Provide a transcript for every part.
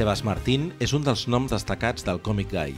Sebas Martín és un dels noms destacats del Comic gai.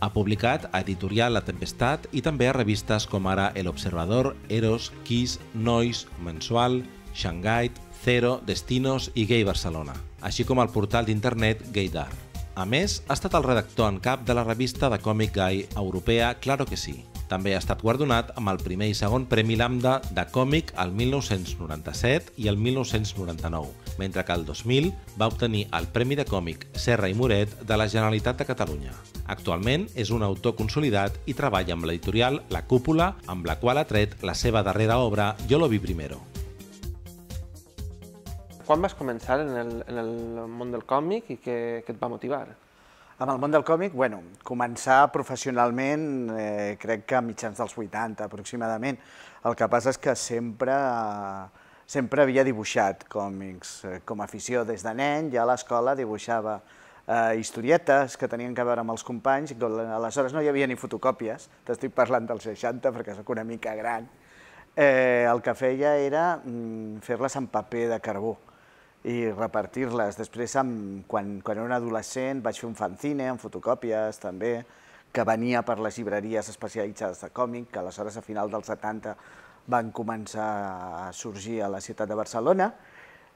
Ha publicat a Editorial La Tempestat i també a revistes com ara El Observador, Eros, Kiss, Nois, Mensual, Shanghai, Zero, Destinos i Gay Barcelona, així com al portal d'internet Gaydar. A més, ha estat el redactor en cap de la revista de Comic gai europea Claro que sí, també ha estat guardonat amb el primer i segon Premi Lambda de còmic el 1997 i el 1999, mentre que el 2000 va obtenir el Premi de Còmic Serra i Moret de la Generalitat de Catalunya. Actualment és un autor consolidat i treballa amb l'editorial La Cúpula, amb la qual ha tret la seva darrera obra Jo lo vi primero. Quan vas començar en el, en el món del còmic i què, què et va motivar? Amb el món del còmic, bueno, començar professionalment eh, crec que a mitjans dels 80 aproximadament. El que passa és que sempre, sempre havia dibuixat còmics eh, com a afició. Des de nen ja a l'escola dibuixava eh, historietes que tenien que veure amb els companys. Aleshores no hi havia ni fotocòpies, t'estic parlant dels 60 perquè sóc una mica gran. Eh, el que feia era mm, fer-les en paper de carbó i repartir-les. Després, amb, quan, quan era un adolescent, vaig fer un fanzine amb fotocòpies, també, que venia per les llibreries especialitzades de còmic, que aleshores, a final dels 70, van començar a sorgir a la ciutat de Barcelona,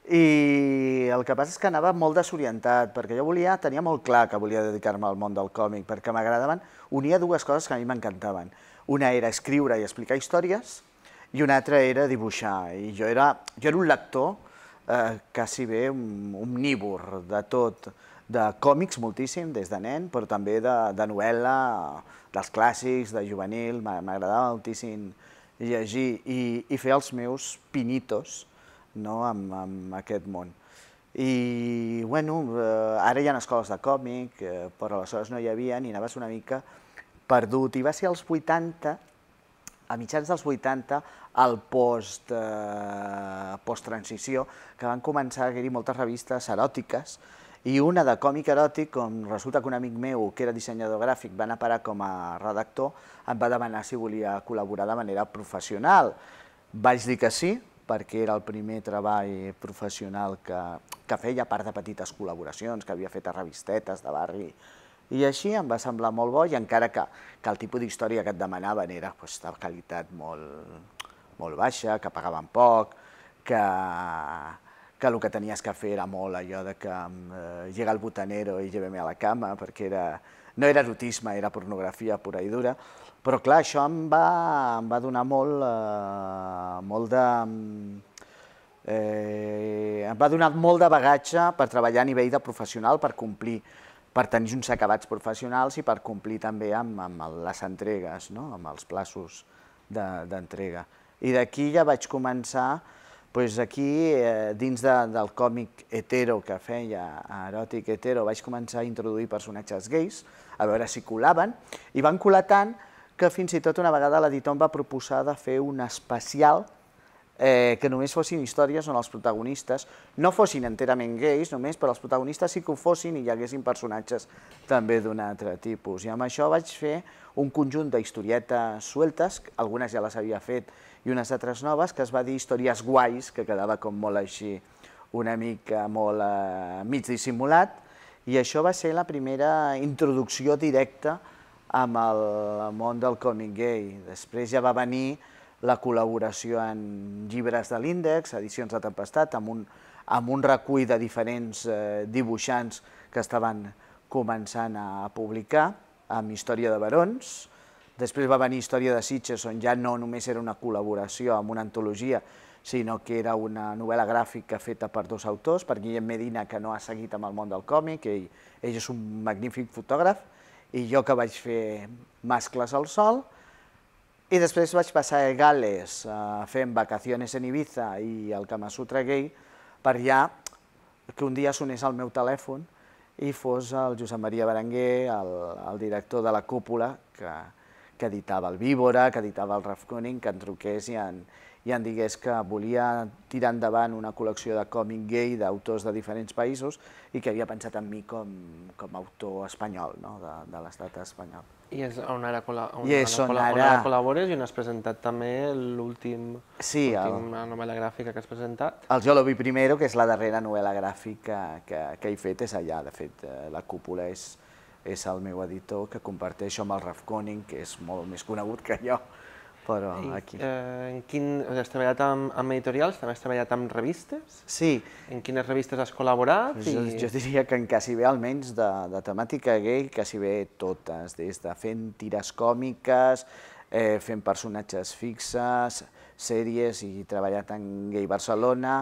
i el que passa és que anava molt desorientat, perquè jo volia, tenia molt clar que volia dedicar-me al món del còmic, perquè m'agradaven, unia dues coses que a mi m'encantaven. Una era escriure i explicar històries, i una altra era dibuixar. I jo era, jo era un lector eh, quasi bé omnívor de tot, de còmics moltíssim des de nen, però també de, de novel·la, dels clàssics, de juvenil, m'agradava moltíssim llegir i, i fer els meus pinitos no, amb, amb aquest món. I, bueno, eh, ara hi ha escoles de còmic, eh, però aleshores no hi havia, ni anaves una mica perdut. I va ser als 80, a mitjans dels 80, el post, eh, post-transició, que van començar a haver-hi moltes revistes eròtiques, i una de còmic eròtic, com resulta que un amic meu, que era dissenyador gràfic, va anar a parar com a redactor, em va demanar si volia col·laborar de manera professional. Vaig dir que sí, perquè era el primer treball professional que, que feia, a part de petites col·laboracions que havia fet a revistetes de barri. I així em va semblar molt bo, i encara que, que el tipus d'història que et demanaven era pues, de qualitat molt, molt baixa, que pagaven poc, que, que el que tenies que fer era molt allò de que eh, llega el botanero i lleve-me a la cama, perquè era, no era erotisme, era pornografia pura i dura, però clar, això em va, em va donar molt, eh, molt de... Eh, em va donar molt de bagatge per treballar a nivell de professional, per complir, per tenir uns acabats professionals i per complir també amb, amb les entregues, no? amb els plaços d'entrega. De, i d'aquí ja vaig començar, doncs aquí, eh, dins de, del còmic hetero que feia, eròtic hetero, vaig començar a introduir personatges gais, a veure si colaven, i van colar tant que fins i tot una vegada l'editor em va proposar de fer un especial eh, que només fossin històries on els protagonistes no fossin enterament gais, només, però els protagonistes sí que ho fossin i hi haguessin personatges també d'un altre tipus. I amb això vaig fer un conjunt d'historietes sueltes, algunes ja les havia fet i unes altres noves que es va dir Històries guais, que quedava com molt així, una mica molt eh, mig dissimulat, i això va ser la primera introducció directa amb el món del còmic gay. Després ja va venir la col·laboració en llibres de l'índex, edicions de Tempestat, amb un, amb un recull de diferents eh, dibuixants que estaven començant a publicar, amb Història de Barons, Després va venir Història de Sitges, on ja no només era una col·laboració amb una antologia, sinó que era una novel·la gràfica feta per dos autors, per Guillem Medina, que no ha seguit amb el món del còmic, ell, ell és un magnífic fotògraf, i jo que vaig fer mascles al sol, i després vaig passar a Gales eh, fent vacaciones en Ibiza i el Kama Sutra Gay, per allà que un dia sonés el meu telèfon i fos el Josep Maria Berenguer, el, el director de la cúpula, que, que editava el Víbora, que editava el Raf que en truqués i en, i en digués que volia tirar endavant una col·lecció de còmic gay d'autors de diferents països i que havia pensat en mi com, com a autor espanyol, no? de, de l'estat espanyol. I és on ara, on, I és on, on, ara... on ara col·labores i on has presentat també l'últim sí, el... novel·la gràfica que has presentat. El Jo lo vi primero, que és la darrera novel·la gràfica que, que he fet, és allà. De fet, eh, la cúpula és és el meu editor, que comparteixo amb el Raf Koning, que és molt més conegut que jo, però I, aquí. Eh, en quin, has treballat amb, amb editorials, també has treballat amb revistes? Sí. En quines revistes has col·laborat? I... Jo, jo diria que en quasi bé, almenys de, de temàtica gay, quasi bé totes, des de fent tires còmiques, eh, fent personatges fixes, sèries, i treballat en Gay Barcelona,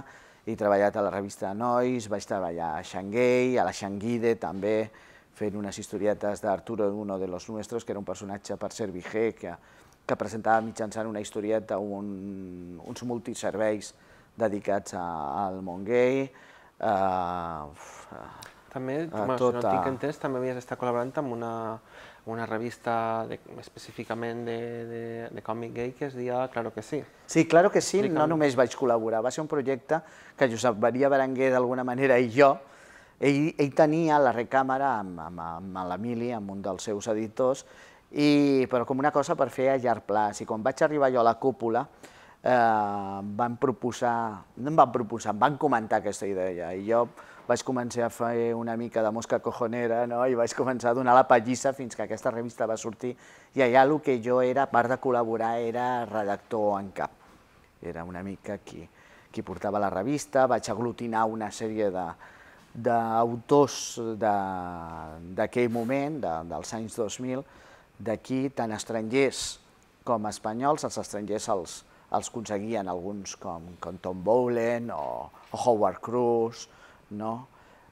he treballat a la revista Nois, vaig treballar a Xanguei, a la Xanguide també, fent unes historietes d'Arturo, uno de los nuestros, que era un personatge per ser vigè, que, que presentava mitjançant una historieta un, uns multiserveis dedicats a, al món gay. Uh, també, a també, tota... si no tinc entès, també havies d'estar col·laborant amb una, una revista de, específicament de, de, de còmic gay que es deia Claro que sí. Sí, Claro que sí, Explica'm. no només vaig col·laborar, va ser un projecte que Josep Maria Berenguer d'alguna manera i jo ell, ell tenia la recàmera amb, amb, amb l'Emili, amb un dels seus editors, i, però com una cosa per fer a llarg plaç. I quan vaig arribar jo a la cúpula, eh, van proposar, no em van proposar, em van comentar aquesta idea. I jo vaig començar a fer una mica de mosca cojonera no? i vaig començar a donar la pallissa fins que aquesta revista va sortir i allà el que jo era, a part de col·laborar, era redactor en cap. Era una mica qui, qui portava la revista, vaig aglutinar una sèrie de, d'autors d'aquell moment, de, dels anys 2000, d'aquí tant estrangers com espanyols, els estrangers els, els aconseguien alguns com, com Tom Bowlen o, o Howard Cruz, no?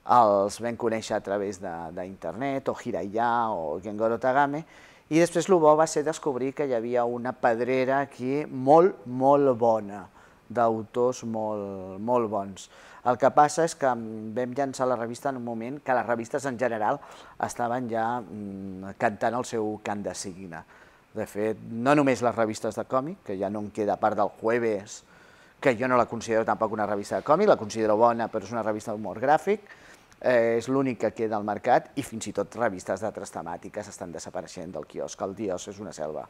els vam conèixer a través d'internet, o Hiraya, o Gengoro Tagame, i després el bo va ser descobrir que hi havia una pedrera aquí molt, molt bona, d'autors molt, molt bons. El que passa és que vam llançar la revista en un moment que les revistes en general estaven ja mm, cantant el seu cant de signa. De fet, no només les revistes de còmic, que ja no en queda part del Jueves, que jo no la considero tampoc una revista de còmic, la considero bona, però és una revista d'humor gràfic, eh, és l'únic que queda al mercat i fins i tot revistes d'altres temàtiques estan desapareixent del quiosc. El diós és una selva.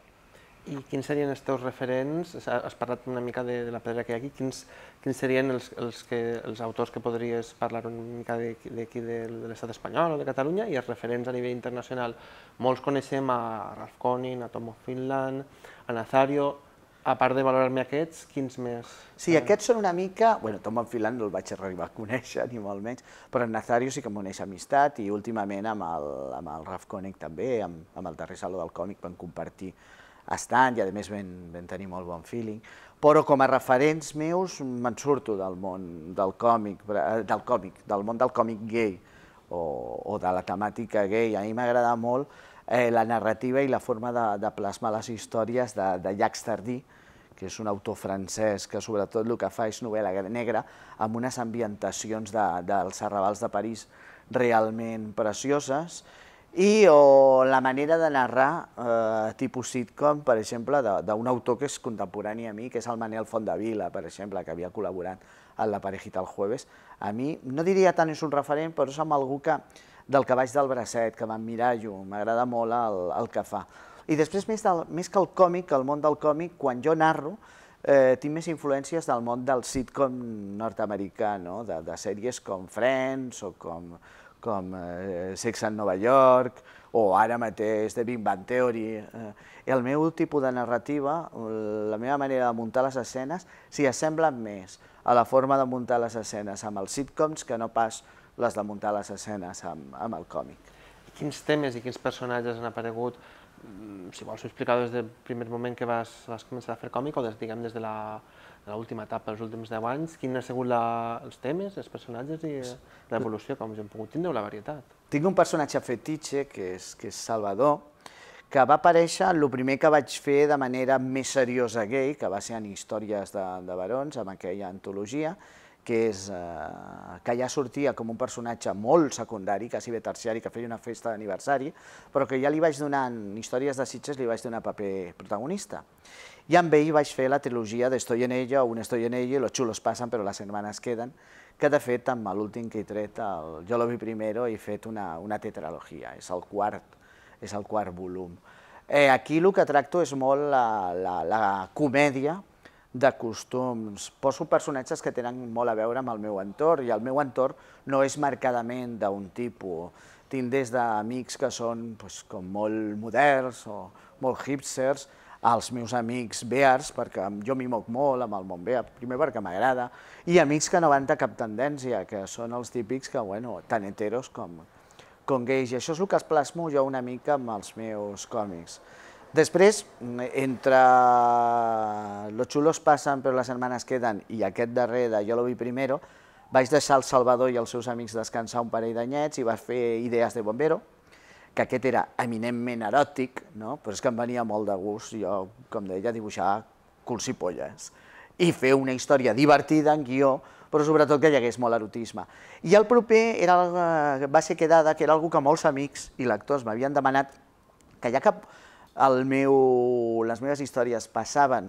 I quins serien els teus referents? Has parlat una mica de, de la pedra que hi ha aquí. Quins, quins serien els, els, que, els autors que podries parlar una mica d'aquí de, de l'estat espanyol o de Catalunya i els referents a nivell internacional? Molts coneixem a Ralph Conin, a Tomo Finland, a Nazario, a part de valorar-me aquests, quins més? Sí, eh, aquests són una mica... Bueno, Tom en Finland no el vaig arribar a conèixer, ni molt menys, però en Nazario sí que m'uneix amistat i últimament amb el, amb el Raf Conin també, amb, amb el darrer saló del còmic, van compartir estan i a més ben, ben tenir molt bon feeling, però com a referents meus me'n surto del món del còmic, eh, del còmic, del món del còmic gay o, o de la temàtica gay. A mi m'agrada molt eh, la narrativa i la forma de, de plasmar les històries de, de Jacques Tardy, que és un autor francès que sobretot el que fa és novel·la negra amb unes ambientacions de, dels arrabals de París realment precioses i o la manera de narrar eh, tipus sitcom, per exemple, d'un autor que és contemporani a mi, que és el Manel Font de Vila, per exemple, que havia col·laborat en La parejita el jueves. A mi, no diria tant és un referent, però és amb algú que, del que vaig del bracet, que mirar jo, m'agrada molt el, el que fa. I després, més, del, més que el còmic, el món del còmic, quan jo narro, eh, tinc més influències del món del sitcom nord-americà, no? de, de sèries com Friends o com com eh, Sex en Nova York, o ara mateix de Big Bang Theory. Eh, el meu tipus de narrativa, la meva manera de muntar les escenes, s'hi assembla més a la forma de muntar les escenes amb els sitcoms que no pas les de muntar les escenes amb, amb el còmic. Quins temes i quins personatges han aparegut Mm, si vols ho explicar des del primer moment que vas, vas començar a fer còmic o des, diguem, des de la de l'última etapa, els últims 10 anys, quins han sigut la, els temes, els personatges i l'evolució, com hem pogut tindre, o la varietat? Tinc un personatge fetitxe, que és, que és Salvador, que va aparèixer el primer que vaig fer de manera més seriosa gay, que va ser en Històries de, de Barons, amb aquella antologia, que, és, eh, que ja sortia com un personatge molt secundari, quasi bé terciari, que feia una festa d'aniversari, però que ja li vaig donar, en Històries de Sitges, li vaig donar paper protagonista. I amb ell vaig fer la trilogia d'Estoy en ella, un Estoy en ella, los chulos passen però les hermanes queden, que de fet amb l'últim que he tret, el Jo lo vi primero, he fet una, una tetralogia, és el quart, és el quart volum. Eh, aquí el que tracto és molt la, la, la comèdia, de costums. Poso personatges que tenen molt a veure amb el meu entorn i el meu entorn no és marcadament d'un tipus. Tinc des d'amics que són doncs, com molt moderns o molt hipsters, els meus amics bears, perquè jo m'hi moc molt amb el món bear, primer perquè m'agrada, i amics que no van de cap tendència, que són els típics que, bueno, tan heteros com, com gais. I això és el que es plasmo jo una mica amb els meus còmics. Després, entre Los xulos passen però les hermanes queden i aquest darrer de Jo lo vi primero, vaig deixar el Salvador i els seus amics descansar un parell d'anyets i vaig fer Idees de bombero, que aquest era eminentment eròtic, no? però és que em venia molt de gust, jo, com deia, dibuixar culs i polles, i fer una història divertida en guió, però sobretot que hi hagués molt erotisme. I el proper era, va ser quedada, que era algú que molts amics i lectors m'havien demanat que ja que el meu, les meves històries passaven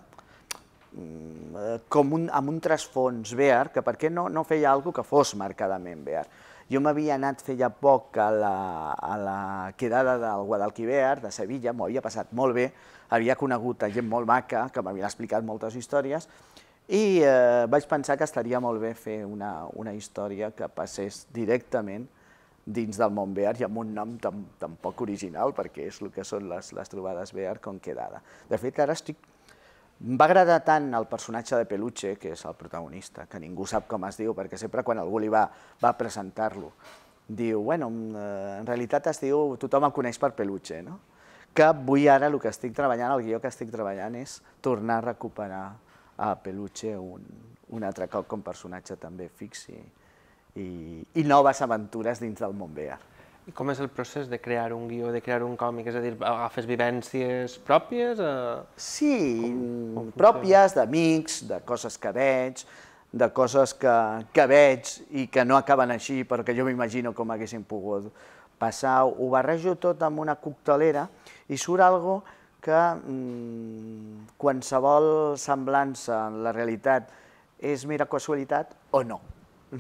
mm, eh, com un, amb un trasfons Bear, que per què no, no feia alguna que fos marcadament Bear. Jo m'havia anat feia poc a la, a la quedada del Guadalquivir, de Sevilla, m'ho havia passat molt bé, havia conegut gent molt maca, que m'havia explicat moltes històries, i eh, vaig pensar que estaria molt bé fer una, una història que passés directament dins del món VR i amb un nom tan, tan poc original, perquè és el que són les, les trobades Bear com quedada. De fet, ara estic... Em va agradar tant el personatge de Peluche, que és el protagonista, que ningú sap com es diu, perquè sempre quan algú li va, va presentar-lo, diu, bueno, mm, eh, en realitat es diu, tothom el coneix per Peluche, no? Que avui ara el que estic treballant, el guió que estic treballant és tornar a recuperar a Peluche un, un altre cop com personatge també fixi. i, i, i noves aventures dins del món VR. I com és el procés de crear un guió, de crear un còmic? És a dir, agafes vivències pròpies? A... Eh? Sí, com, com pròpies, d'amics, de coses que veig, de coses que, que veig i que no acaben així, perquè jo m'imagino com haguessin pogut passar. Ho barrejo tot amb una coctelera i surt algo que mm, qualsevol semblança en la realitat és mera casualitat o no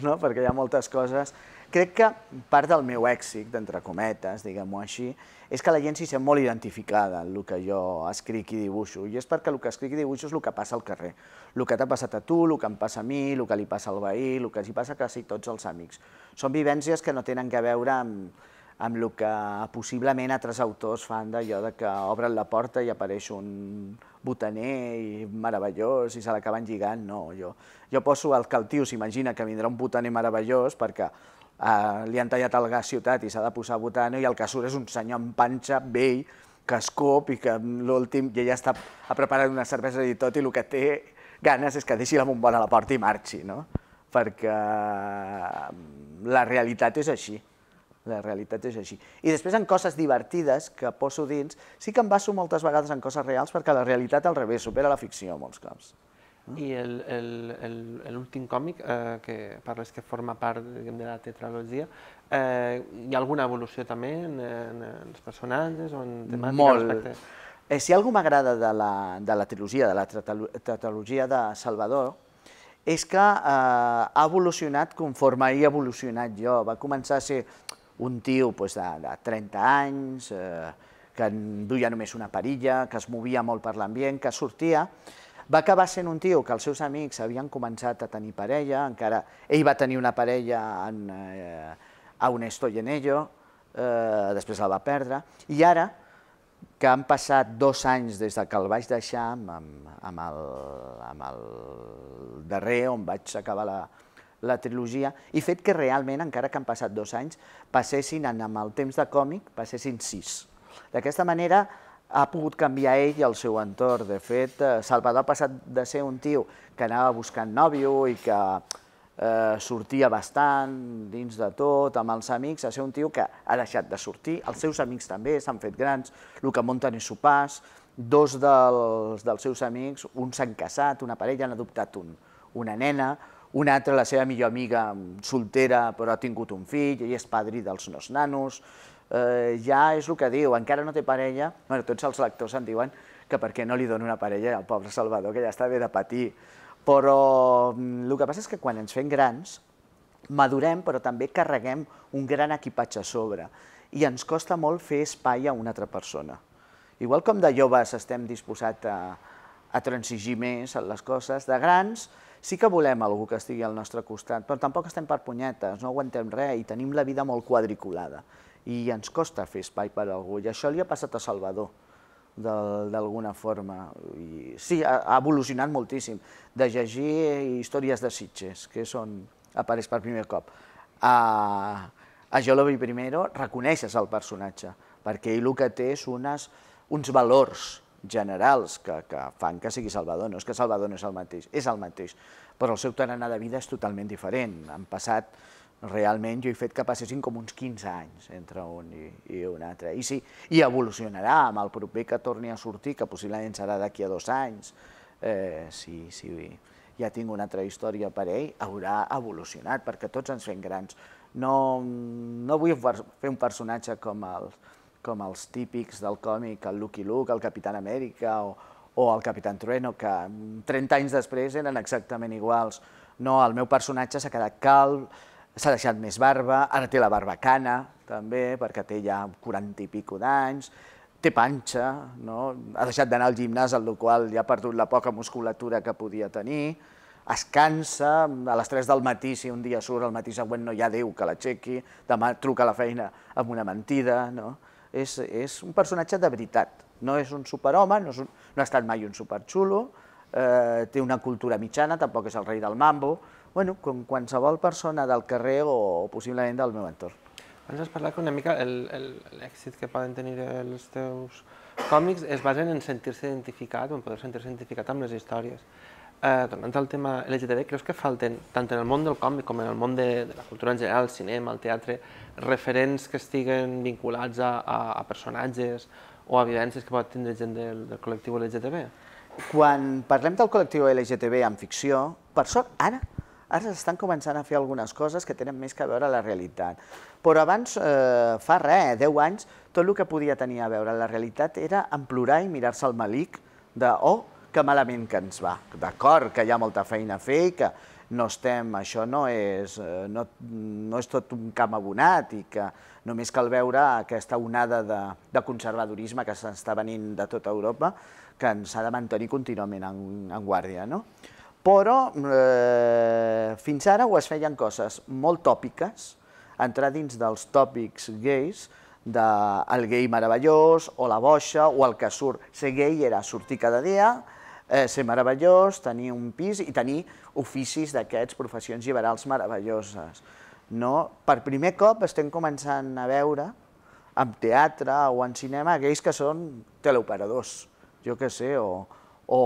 no? perquè hi ha moltes coses. Crec que part del meu èxit, d'entre cometes, diguem-ho així, és que la gent s'hi sent molt identificada en el que jo escric i dibuixo, i és perquè el que escric i dibuixo és el que passa al carrer, el que t'ha passat a tu, el que em passa a mi, el que li passa al veí, el que els hi passa a quasi tots els amics. Són vivències que no tenen que veure amb amb el que possiblement altres autors fan d'allò que obren la porta i apareix un botaner i meravellós i se l'acaben lligant, no. Jo, jo poso el que el tio s'imagina que vindrà un botaner meravellós perquè eh, li han tallat el gas ciutat i s'ha de posar botaner i el que surt és un senyor amb panxa vell que escop i que l'últim ja està a preparar una cervesa i tot i el que té ganes és que deixi la bombona a la porta i marxi, no? Perquè eh, la realitat és així. La realitat és així. I després en coses divertides que poso dins, sí que em baso moltes vegades en coses reals perquè la realitat al revés supera la ficció molts cops. Ah. I l'últim còmic, eh, que parles que forma part diguem, de la tetralogia, eh, hi ha alguna evolució també en, en, en els personatges o en temàtica? Molt. Respecte? Eh, si alguna m'agrada de, la, de la trilogia, de la tetralogia de Salvador, és que eh, ha evolucionat conforme he evolucionat jo. Va començar a ser un tio doncs, de, de 30 anys, eh, que duia només una perilla, que es movia molt per l'ambient, que sortia, va acabar sent un tio que els seus amics havien començat a tenir parella, encara ell va tenir una parella en, eh, a un estoy en ello, eh, després la va perdre, i ara, que han passat dos anys des de que el vaig deixar amb, amb, amb, el, amb el darrer on vaig acabar la, la trilogia, i fet que realment, encara que han passat dos anys, passessin, en el temps de còmic, passessin sis. D'aquesta manera ha pogut canviar ell i el seu entorn. De fet, eh, Salvador ha passat de ser un tio que anava buscant nòvio i que eh, sortia bastant dins de tot, amb els amics, a ser un tio que ha deixat de sortir, els seus amics també s'han fet grans, el que munten és sopars, dos dels, dels seus amics, un s'han casat, una parella, han adoptat un, una nena, un altre, la seva millor amiga soltera però ha tingut un fill i és padrí dels nos nanos, eh, ja és el que diu, encara no té parella, bueno, tots els lectors en diuen que per què no li dona una parella al pobre Salvador, que ja està bé de patir, però mm, el que passa és que quan ens fem grans, madurem però també carreguem un gran equipatge a sobre i ens costa molt fer espai a una altra persona. Igual com de joves estem disposats a, a transigir més en les coses. De grans sí que volem algú que estigui al nostre costat, però tampoc estem per punyetes, no aguantem res i tenim la vida molt quadriculada i ens costa fer espai per algú. I això li ha passat a Salvador d'alguna forma. I, sí, ha evolucionat moltíssim. De llegir històries de Sitges, que són, apareix per primer cop, a, a Jo lo vi primero, reconeixes el personatge, perquè ell el que té és unes, uns valors, generals que, que fan que sigui Salvador, no és que Salvador no és el mateix, és el mateix, però el seu tarannà de vida és totalment diferent. Han passat, realment, jo he fet que passessin com uns 15 anys entre un i, i un altre. I, sí, I evolucionarà amb el proper que torni a sortir, que possiblement serà d'aquí a dos anys. Eh, sí, sí, ja tinc una altra història per ell, haurà evolucionat, perquè tots ens fem grans. No, no vull fer un personatge com els com els típics del còmic, el Lucky Luke, el Capitán Amèrica o, o el Capitán Trueno, que 30 anys després eren exactament iguals. No, el meu personatge s'ha quedat calb, s'ha deixat més barba, ara té la barba cana, també, perquè té ja 40 i pico d'anys, té panxa, no? ha deixat d'anar al gimnàs, el qual ja ha perdut la poca musculatura que podia tenir, es cansa, a les 3 del matí, si un dia surt, al matí següent no hi ha Déu que l'aixequi, demà truca a la feina amb una mentida, no? és, és un personatge de veritat. No és un superhome, no, és un, no ha estat mai un superxulo, eh, té una cultura mitjana, tampoc és el rei del mambo, bueno, com qualsevol persona del carrer o, o possiblement del meu entorn. Abans has parlat que una mica l'èxit que poden tenir els teus còmics es basen en sentir-se identificat, en poder sentir-se identificat amb les històries eh, tornant al tema LGTB, creus que falten, tant en el món del còmic com en el món de, de la cultura en general, el cinema, el teatre, referents que estiguen vinculats a, a, a personatges o a vivències que pot tindre gent del, del col·lectiu LGTB? Quan parlem del col·lectiu LGTB en ficció, per sort, ara, ara s'estan començant a fer algunes coses que tenen més que a veure la realitat. Però abans, eh, fa res, 10 eh, anys, tot el que podia tenir a veure la realitat era en plorar i mirar-se al malic de, oh, que malament que ens va. D'acord, que hi ha molta feina a fer i que no estem, això no és, eh, no, no és tot un camp abonat i que només cal veure aquesta onada de, de conservadorisme que s'està venint de tota Europa que ens ha de mantenir contínuament en, en guàrdia. No? Però eh, fins ara ho es feien coses molt tòpiques, entrar dins dels tòpics gais, de el gay meravellós, o la boixa, o el que surt. Ser gay era sortir cada dia, eh, ser meravellós, tenir un pis i tenir oficis d'aquests, professions liberals meravelloses. No? Per primer cop estem començant a veure en teatre o en cinema aquells que són teleoperadors, jo que sé, o, o,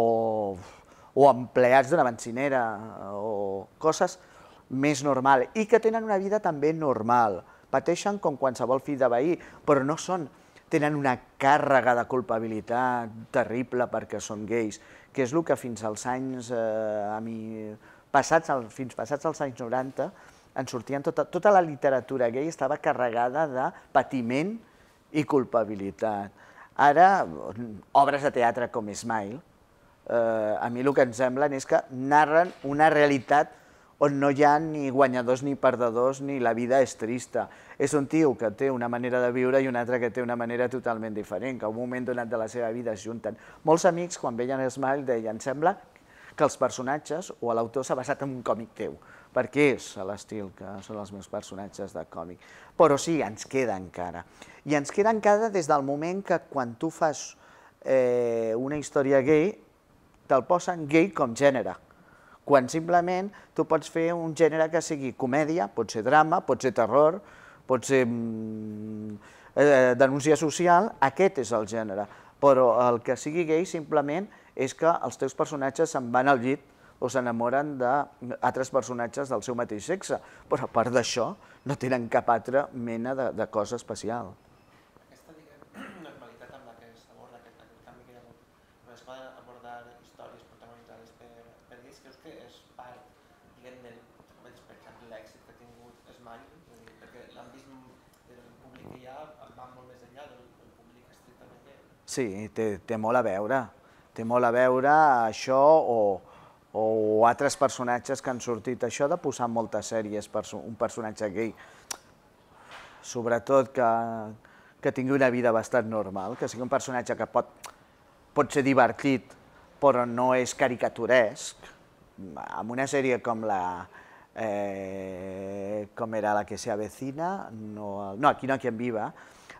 o empleats d'una bencinera, o coses més normal, i que tenen una vida també normal. Pateixen com qualsevol fill de veí, però no són tenen una càrrega de culpabilitat terrible perquè són gais que és el que fins als anys, eh, a mi, passats, el, fins passats als anys 90, en sortien tota, tota la literatura gay estava carregada de patiment i culpabilitat. Ara, obres de teatre com Smile, eh, a mi el que em semblen és que narren una realitat on no hi ha ni guanyadors ni perdedors, ni la vida és trista. És un tio que té una manera de viure i un altre que té una manera totalment diferent, que a un moment donat de la seva vida es junten. Molts amics, quan veien Smile, deien, sembla que els personatges o l'autor s'ha basat en un còmic teu, perquè és l'estil que són els meus personatges de còmic. Però sí, ens queda encara. I ens queda encara des del moment que quan tu fas eh, una història gay, te'l posen gay com gènere quan simplement tu pots fer un gènere que sigui comèdia, pot ser drama, pot ser terror, pot ser mm, eh, denúncia social, aquest és el gènere. Però el que sigui gay simplement és que els teus personatges se'n van al llit o s'enamoren d'altres personatges del seu mateix sexe, però a part d'això no tenen cap altra mena de, de cosa especial. Sí, té, té molt a veure. Té molt a veure això o, o altres personatges que han sortit. Això de posar en moltes sèries perso un personatge gay, sobretot que, que tingui una vida bastant normal, que sigui un personatge que pot, pot ser divertit, però no és caricaturesc, amb una sèrie com la... Eh, com era la que se avecina, no, no, Aquí no, en Viva,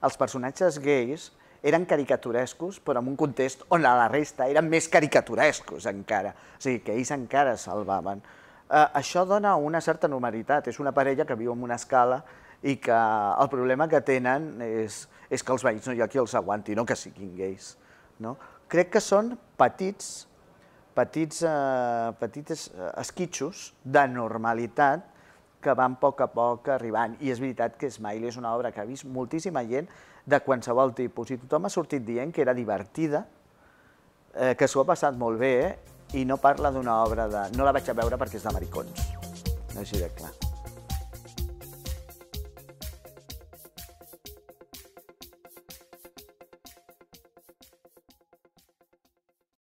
els personatges gais eren caricaturescos, però en un context on la resta eren més caricaturescos encara. O sigui, que ells encara salvaven. Eh, això dona una certa normalitat. És una parella que viu en una escala i que el problema que tenen és, és que els veïns no hi ha qui els aguanti, no que siguin gais. No? Crec que són petits, petits, eh, petits eh, esquitxos de normalitat que van a poc a poc arribant. I és veritat que Smiley és una obra que ha vist moltíssima gent de qualsevol tipus. I tothom ha sortit dient que era divertida, eh, que s'ho ha passat molt bé, eh? i no parla d'una obra de... No la vaig a veure perquè és de maricons. Així de clar.